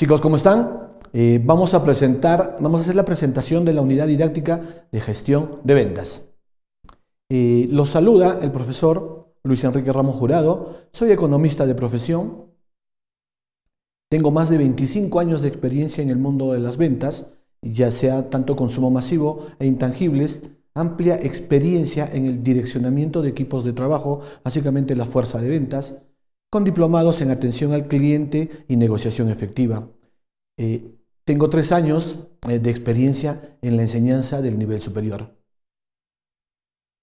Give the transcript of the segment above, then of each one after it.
Chicos, ¿cómo están? Eh, vamos a presentar, vamos a hacer la presentación de la unidad didáctica de gestión de ventas. Eh, los saluda el profesor Luis Enrique Ramos Jurado. Soy economista de profesión. Tengo más de 25 años de experiencia en el mundo de las ventas, ya sea tanto consumo masivo e intangibles, amplia experiencia en el direccionamiento de equipos de trabajo, básicamente la fuerza de ventas, con diplomados en atención al cliente y negociación efectiva. Eh, tengo tres años eh, de experiencia en la enseñanza del nivel superior.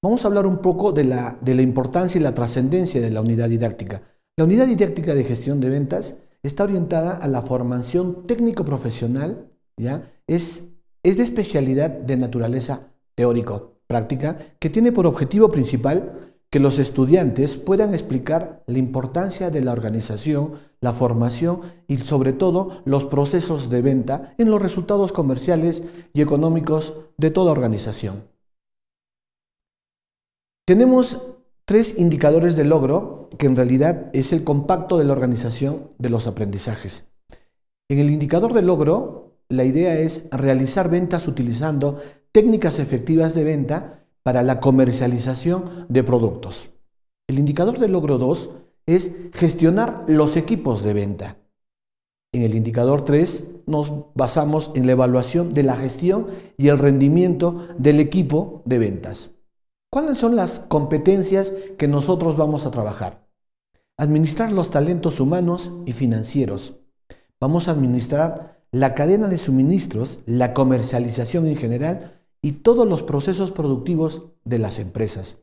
Vamos a hablar un poco de la, importancia y la trascendencia de la unidad didáctica. La unidad didáctica de gestión de ventas está orientada a la formación técnico-profesional, ¿ya? Es, es de especialidad de naturaleza teórico-práctica, que tiene por objetivo principal que los estudiantes puedan explicar la importancia de la organización, la formación y sobre todo los procesos de venta en los resultados comerciales y económicos de toda organización. Tenemos tres indicadores de logro que en realidad es el compacto de la organización de los aprendizajes. En el indicador de logro, la idea es realizar ventas utilizando técnicas efectivas de venta para la comercialización de productos. El indicador de logro 2 es gestionar los equipos de venta. En el indicador 3 nos basamos en la evaluación de la gestión y el rendimiento del equipo de ventas. ¿Cuáles son las competencias que nosotros vamos a trabajar? Administrar los talentos humanos y financieros. Vamos a administrar la cadena de suministros, la comercialización en general y todos los procesos productivos de las empresas.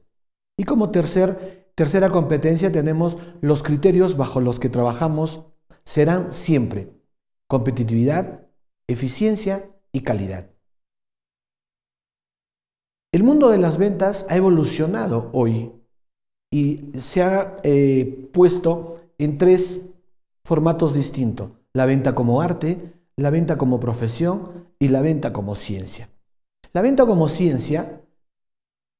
Y como tercer, tercera competencia tenemos los criterios bajo los que trabajamos serán siempre competitividad, eficiencia y calidad. El mundo de las ventas ha evolucionado hoy y se ha eh, puesto en tres formatos distintos, la venta como arte, la venta como profesión y la venta como ciencia. La venta como ciencia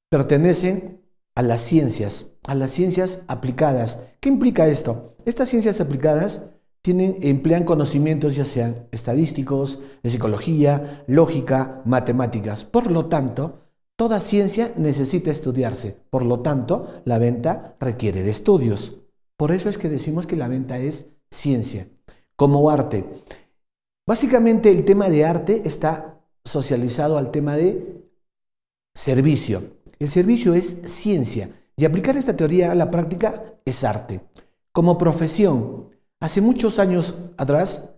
pertenece a las ciencias, a las ciencias aplicadas. ¿Qué implica esto? Estas ciencias aplicadas tienen, emplean conocimientos ya sean estadísticos, de psicología, lógica, matemáticas. Por lo tanto, toda ciencia necesita estudiarse. Por lo tanto, la venta requiere de estudios. Por eso es que decimos que la venta es ciencia, como arte. Básicamente el tema de arte está socializado al tema de servicio. El servicio es ciencia y aplicar esta teoría a la práctica es arte. Como profesión, hace muchos años atrás,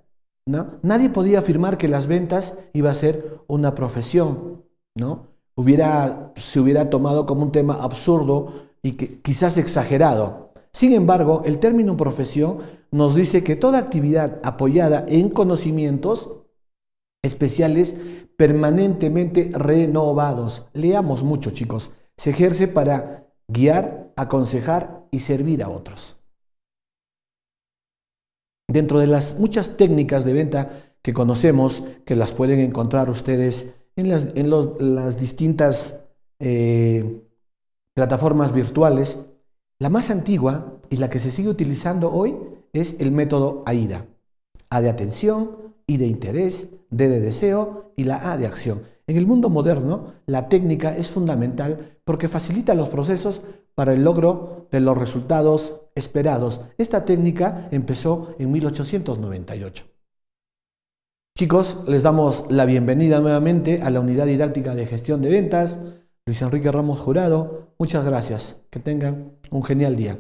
nadie podía afirmar que las ventas iba a ser una profesión, ¿no? Hubiera, se hubiera tomado como un tema absurdo y quizás exagerado. Sin embargo, el término profesión nos dice que toda actividad apoyada en conocimientos especiales permanentemente renovados. Leamos mucho, chicos. Se ejerce para guiar, aconsejar y servir a otros. Dentro de las muchas técnicas de venta que conocemos, que las pueden encontrar ustedes en las, distintas eh, plataformas virtuales, la más antigua y la que se sigue utilizando hoy es el método AIDA. A de atención, y de interés, D de deseo y la A de acción. En el mundo moderno, la técnica es fundamental porque facilita los procesos para el logro de los resultados esperados. Esta técnica empezó en 1898. Chicos, les damos la bienvenida nuevamente a la unidad didáctica de gestión de ventas. Luis Enrique Ramos Jurado, muchas gracias. Que tengan un genial día.